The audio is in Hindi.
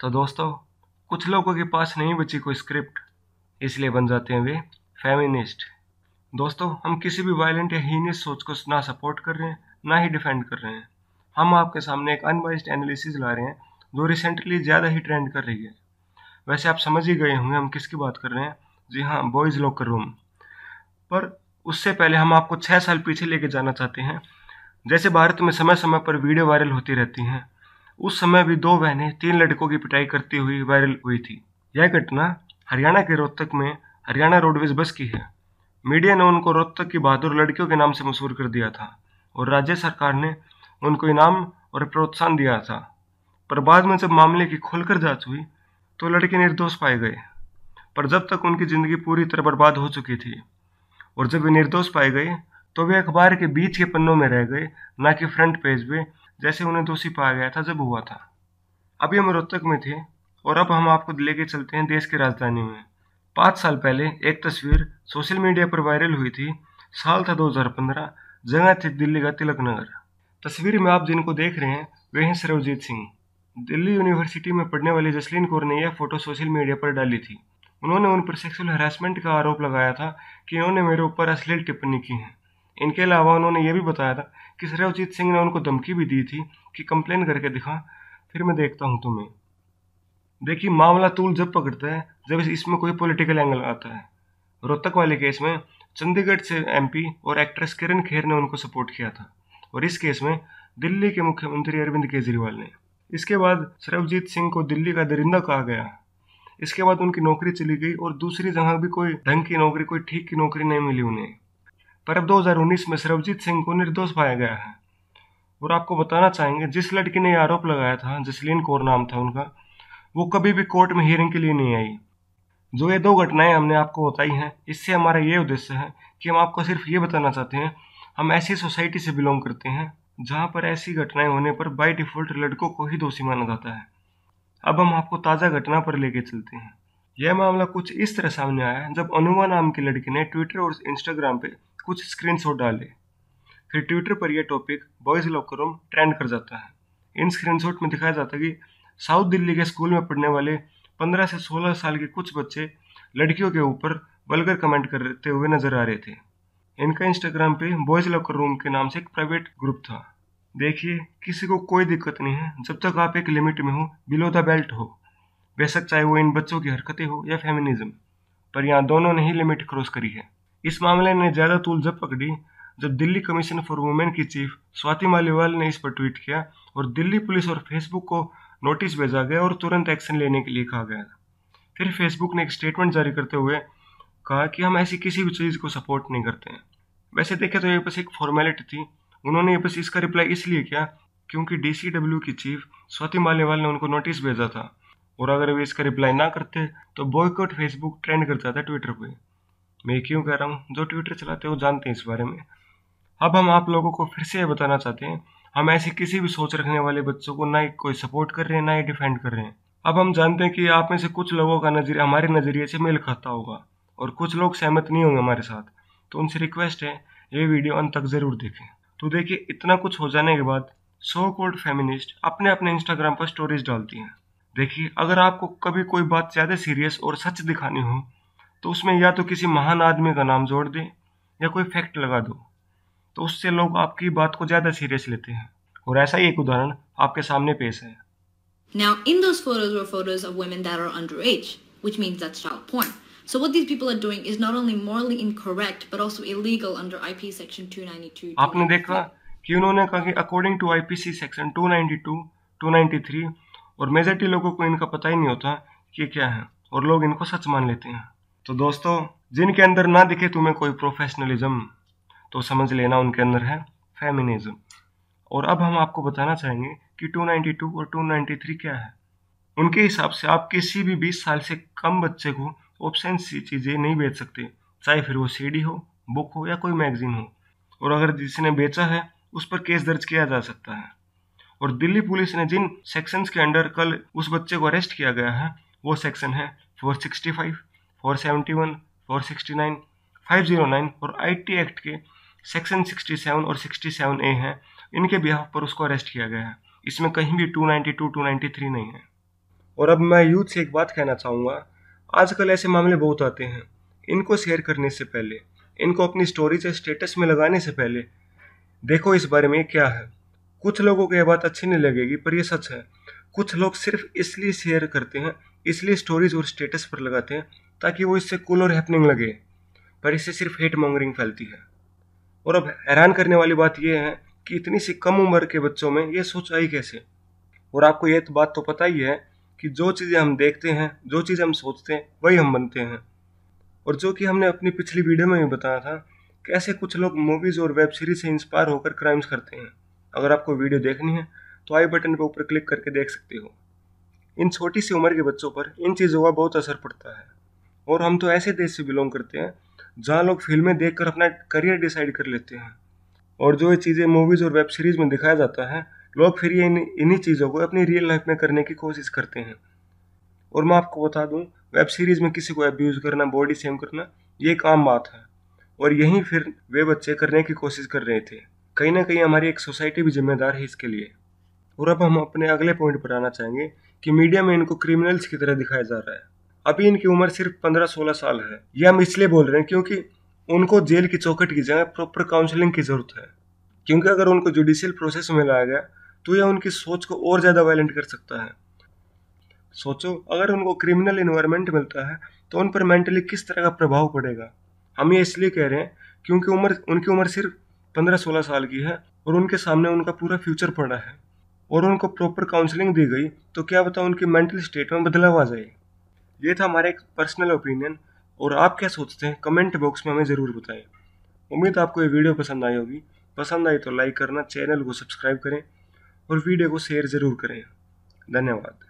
तो दोस्तों कुछ लोगों के पास नहीं बची कोई स्क्रिप्ट इसलिए बन जाते हैं वे फेमिनिस्ट दोस्तों हम किसी भी वायलेंट या हीन सोच को ना सपोर्ट कर रहे हैं ना ही डिफेंड कर रहे हैं हम आपके सामने एक अनबाइस्ड एनालिसिस ला रहे हैं जो रिसेंटली ज़्यादा ही ट्रेंड कर रही है वैसे आप समझ ही गए होंगे हम किसकी बात कर रहे हैं जी हाँ बॉयज़ लॉकर रूम पर उससे पहले हम आपको छः साल पीछे लेके जाना चाहते हैं जैसे भारत में समय समय पर वीडियो वायरल होती रहती हैं उस समय भी दो बहनें तीन लड़कों की पिटाई करती हुई वायरल हुई थी यह घटना हरियाणा के रोहतक में हरियाणा रोडवेज बस की है मीडिया ने उनको रोहतक की बहादुर लड़कियों के नाम से मशहूर कर दिया था और राज्य सरकार ने उनको इनाम और प्रोत्साहन दिया था पर बाद में जब मामले की खोलकर जांच हुई तो लड़के निर्दोष पाए गए पर जब तक उनकी ज़िंदगी पूरी तरह बर्बाद हो चुकी थी और जब वे निर्दोष पाए गए तो वे अखबार के बीच के पन्नों में रह गए ना कि फ्रंट पेज पे जैसे उन्हें दोषी पाया गया था जब हुआ था अभी हम रोहतक में थे और अब हम आपको लेके चलते हैं देश की राजधानी में पाँच साल पहले एक तस्वीर सोशल मीडिया पर वायरल हुई थी साल था 2015 जगह थी दिल्ली का तिलक नगर तस्वीर में आप जिनको देख रहे हैं वे हैं सरवजीत सिंह दिल्ली यूनिवर्सिटी में पढ़ने वाली जसलीन कौर ने यह फोटो सोशल मीडिया पर डाली थी उन्होंने उन पर सेक्सुअल हरासमेंट का आरोप लगाया था कि उन्होंने मेरे ऊपर अश्लील टिप्पणी की है इनके अलावा उन्होंने ये भी बताया था कि सरवजीत सिंह ने उनको धमकी भी दी थी कि कंप्लेन करके दिखा फिर मैं देखता हूँ तुम्हें देखिए मामला तूल जब पकड़ता है जब इसमें कोई पॉलिटिकल एंगल आता है रोहतक वाले केस में चंडीगढ़ से एमपी और एक्ट्रेस किरण खेर ने उनको सपोर्ट किया था और इस केस में दिल्ली के मुख्यमंत्री अरविंद केजरीवाल ने इसके बाद सरवजीत सिंह को दिल्ली का दरिंदा कहा गया इसके बाद उनकी नौकरी चली गई और दूसरी जगह भी कोई ढंग की नौकरी कोई ठीक की नौकरी नहीं मिली उन्हें पर अब 2019 में सरबजीत सिंह को निर्दोष पाया गया है और आपको बताना चाहेंगे जिस लड़की ने आरोप लगाया था जसलीन कौर नाम था उनका वो कभी भी कोर्ट में हियरिंग के लिए नहीं आई जो ये दो घटनाएं हमने आपको बताई हैं इससे हमारा ये उद्देश्य है कि हम आपको सिर्फ ये बताना चाहते हैं हम ऐसी सोसाइटी से बिलोंग करते हैं जहाँ पर ऐसी घटनाएं होने पर बाई डिफ़ॉल्ट लड़कों को ही दोषी माना जाता है अब हम आपको ताज़ा घटना पर लेके चलते हैं यह मामला कुछ इस तरह सामने आया जब अनुमा नाम की लड़की ने ट्विटर और इंस्टाग्राम पे कुछ स्क्रीनशॉट डाले फिर ट्विटर पर यह topic boys locker room trend कर जाता है इन स्क्रीनशॉट में दिखाया जाता है कि साउथ दिल्ली के स्कूल में पढ़ने वाले 15 से 16 साल के कुछ बच्चे लड़कियों के ऊपर बलगर कमेंट करते हुए नजर आ रहे थे इनका इंस्टाग्राम पे बॉयज़ लॉकर रूम के नाम से एक प्राइवेट ग्रुप था देखिए किसी को कोई दिक्कत नहीं है जब तक आप एक लिमिट में हो बिलो द बेल्ट हो बेशक चाहे वो इन बच्चों की हरकतें हो या फेमिनिज्म पर यहाँ दोनों ने ही लिमिट क्रॉस करी है इस मामले ने ज्यादा तूल जब पकड़ी जब दिल्ली कमीशन फॉर वुमेन की चीफ स्वाति मालीवाल ने इस पर ट्वीट किया और दिल्ली पुलिस और फेसबुक को नोटिस भेजा गया और तुरंत एक्शन लेने के लिए कहा गया फिर फेसबुक ने एक स्टेटमेंट जारी करते हुए कहा कि हम ऐसी किसी भी चीज़ को सपोर्ट नहीं करते हैं वैसे देखें तो ये बस एक फॉर्मेलिटी थी उन्होंने ये बस इसका रिप्लाई इसलिए किया क्योंकि डी की चीफ स्वाति मालीवाल ने उनको नोटिस भेजा था और अगर वे इसका रिप्लाई ना करते तो बॉयकॉट फेसबुक ट्रेंड कर जाता ट्विटर पर मैं क्यों कह रहा हूँ जो ट्विटर चलाते हैं वो जानते हैं इस बारे में अब हम आप लोगों को फिर से ये बताना चाहते हैं हम ऐसी किसी भी सोच रखने वाले बच्चों को ना ही कोई सपोर्ट कर रहे हैं ना ही डिफेंड कर रहे हैं अब हम जानते हैं कि आप में से कुछ लोगों का नजरिया हमारे नज़रिए से मेल खाता होगा और कुछ लोग सहमत नहीं होंगे हमारे साथ तो उनसे रिक्वेस्ट है ये वीडियो अंत तक ज़रूर देखें तो देखिए इतना कुछ हो जाने के बाद सो कोल्ड फेमिनिस्ट अपने अपने इंस्टाग्राम पर स्टोरीज डालती हैं देखिए अगर आपको कभी कोई बात ज़्यादा सीरियस और सच दिखानी हो तो उसमें या तो किसी महान आदमी का नाम जोड़ दें या कोई फैक्ट लगा दो तो उससे लोग आपकी बात को ज़्यादा सीरियस लेते हैं और ऐसा ही एक उदाहरण आपके सामने पेश है Now, in those photos were photos of women that are underage, which means that's child porn. So what these people are doing is not only morally incorrect but also illegal under IP section 292. आपने देखा कि उन्होंने कहा कि according to IPC section 292, 293 और मेजोरिटी लोगों को इनका पता ही नहीं होता कि क्या है और लोग इनको सच मान लेते हैं तो दोस्तों जिनके अंदर ना दिखे तुम्हें कोई प्रोफेशनलिज्म तो समझ लेना उनके अंदर है फेमिनिज्म और अब हम आपको बताना चाहेंगे कि 292 और 293 क्या है उनके हिसाब से आप किसी भी 20 साल से कम बच्चे को ऑप्शन सी चीज़ें नहीं बेच सकते चाहे फिर वो सीडी हो बुक हो या कोई मैगजीन हो और अगर जिसने बेचा है उस पर केस दर्ज किया जा सकता है और दिल्ली पुलिस ने जिन सेक्शंस के अंडर कल उस बच्चे को अरेस्ट किया गया है वो सेक्शन है फोर सिक्सटी फाइव 471, 469, 509 और आईटी एक्ट के सेक्शन 67 और 67 ए हैं इनके बिहार पर उसको अरेस्ट किया गया है इसमें कहीं भी 292, 293 नहीं है और अब मैं यूथ से एक बात कहना चाहूँगा आजकल ऐसे मामले बहुत आते हैं इनको शेयर करने से पहले इनको अपनी स्टोरी से स्टेटस में लगाने से पहले देखो इस बारे में क्या है कुछ लोगों को यह बात अच्छी नहीं लगेगी पर यह सच है कुछ लोग सिर्फ इसलिए शेयर करते हैं इसलिए स्टोरीज और स्टेटस पर लगाते हैं ताकि वो इससे कूल और हैपनिंग लगे पर इससे सिर्फ हेट मॉन्गरिंग फैलती है और अब हैरान करने वाली बात यह है कि इतनी सी कम उम्र के बच्चों में ये सोच आई कैसे और आपको ये तो बात तो पता ही है कि जो चीज़ें हम देखते हैं जो चीज़ें हम सोचते हैं वही हम बनते हैं और जो कि हमने अपनी पिछली वीडियो में भी बताया था कैसे कुछ लोग मूवीज़ और वेब सीरीज से इंस्पायर होकर क्राइम्स करते हैं अगर आपको वीडियो देखनी है तो आई बटन पर ऊपर क्लिक करके देख सकते हो इन छोटी सी उम्र के बच्चों पर इन चीज़ों का बहुत असर पड़ता है और हम तो ऐसे देश से बिलोंग करते हैं जहाँ लोग फिल्में कर अपना करियर डिसाइड कर लेते हैं और जो ये चीज़ें मूवीज़ और वेब सीरीज़ में दिखाया जाता है लोग फिर ये इन्हीं चीज़ों को अपनी रियल लाइफ में करने की कोशिश करते हैं और मैं आपको बता दूं वेब सीरीज़ में किसी को अब्यूज़ करना बॉडी सेम करना ये एक आम बात है और यहीं फिर वे बच्चे करने की कोशिश कर रहे थे कहीं ना कहीं हमारी एक सोसाइटी भी जिम्मेदार है इसके लिए और अब हम अपने अगले पॉइंट पर आना चाहेंगे कि मीडिया में इनको क्रिमिनल्स की तरह दिखाया जा रहा है अभी इनकी उम्र सिर्फ पंद्रह सोलह साल है यह हम इसलिए बोल रहे हैं क्योंकि उनको जेल की चौकट की जगह प्रॉपर काउंसलिंग की ज़रूरत है क्योंकि अगर उनको जुडिशियल प्रोसेस में लाया गया तो यह उनकी सोच को और ज़्यादा वायलेंट कर सकता है सोचो अगर उनको क्रिमिनल इन्वायरमेंट मिलता है तो उन पर मेंटली किस तरह का प्रभाव पड़ेगा हम ये इसलिए कह रहे हैं क्योंकि उम्र उनकी उम्र सिर्फ पंद्रह सोलह साल की है और उनके सामने उनका पूरा फ्यूचर पड़ा है और उनको प्रॉपर काउंसलिंग दी गई तो क्या बताओ उनकी मेंटल स्टेट में बदलाव आ जाए ये था हमारा एक पर्सनल ओपिनियन और आप क्या सोचते हैं कमेंट बॉक्स में हमें ज़रूर बताएं उम्मीद आपको ये वीडियो पसंद आई होगी पसंद आई तो लाइक करना चैनल को सब्सक्राइब करें और वीडियो को शेयर ज़रूर करें धन्यवाद